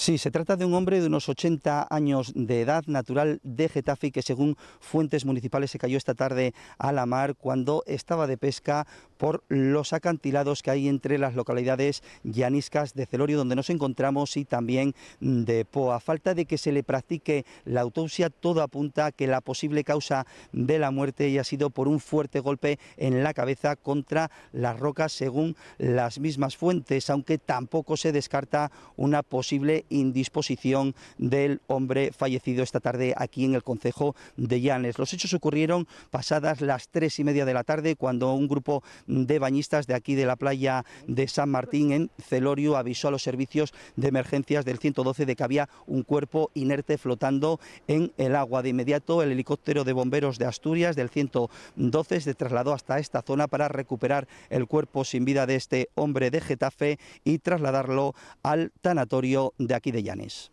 Sí, se trata de un hombre de unos 80 años de edad, natural de Getafe, que según fuentes municipales se cayó esta tarde a la mar cuando estaba de pesca por los acantilados que hay entre las localidades llaniscas de Celorio, donde nos encontramos, y también de Poa. falta de que se le practique la autopsia, todo apunta a que la posible causa de la muerte haya sido por un fuerte golpe en la cabeza contra las rocas, según las mismas fuentes, aunque tampoco se descarta una posible indisposición del hombre fallecido esta tarde aquí en el concejo de Llanes. Los hechos ocurrieron pasadas las tres y media de la tarde cuando un grupo de bañistas de aquí de la playa de San Martín en Celorio avisó a los servicios de emergencias del 112 de que había un cuerpo inerte flotando en el agua. De inmediato el helicóptero de bomberos de Asturias del 112 se trasladó hasta esta zona para recuperar el cuerpo sin vida de este hombre de Getafe y trasladarlo al tanatorio de aquí de Llanes.